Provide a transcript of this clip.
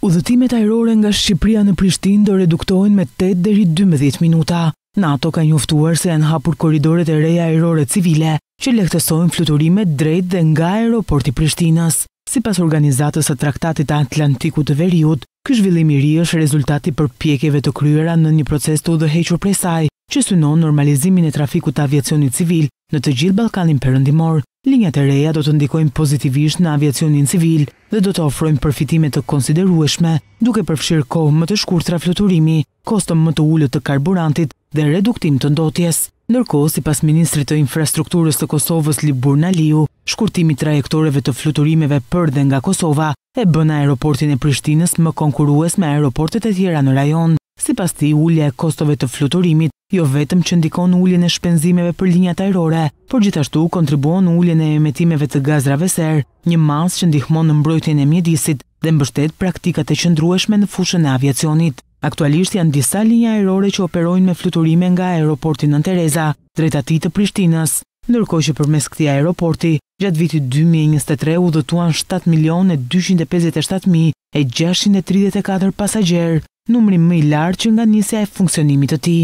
Udhëtimet ajrore nga Shqipëria në Prishtinë do reduktohen me 8 deri 12 minuta. NATO ka njoftuar se janë hapur korridoret e reja ajrore civile që lehtësojnë fluturimet drejt dhe nga aeroporti Prishtinës. Si pas organizatës e traktatit Atlantiku të Veriut, kësh villim i ri është rezultati për pjekjeve të kryera në një proces të udhëhequr prej saj, që synon normalizimin e trafikut të aviacionit civil Në të gjithë Balkanin përëndimor, linjat e reja do të ndikojnë pozitivisht në aviacionin civil dhe do të ofrojnë përfitimet të konsiderueshme, duke përfshirë kohë më të shkurë të rafluturimi, kostëm më të ullët të karburantit dhe reduktim të ndotjes. Nërko, si pas Ministri të Infrastrukturës të Kosovës Libur Naliu, shkurtimi trajektoreve të fluturimeve për dhe nga Kosova e bëna aeroportin e Prishtinës më konkurues me aeroportet e tjera në rajon, si pas ti ullja e kostove të fluturimit jo vetëm që ndikon ulljen e shpenzimeve për linjat ajrore, por gjithashtu kontribuon ulljen e emetimeve të gazrave ser, një mas që ndihmon në mbrojtjen e mjedisit dhe mbështet praktikat e qëndrueshme në fushën e aviacionit. Aktualisht janë disa linja ajrore që operojnë me fluturime nga aeroporti Nën Tereza, drejt atij të Prishtinës. Ndërko që për mes këti aeroporti, gjatë vitit 2023 u dhëtuan 7.257.634 pasajerë, numri më i lartë që nga njësja e funksionimit të ti.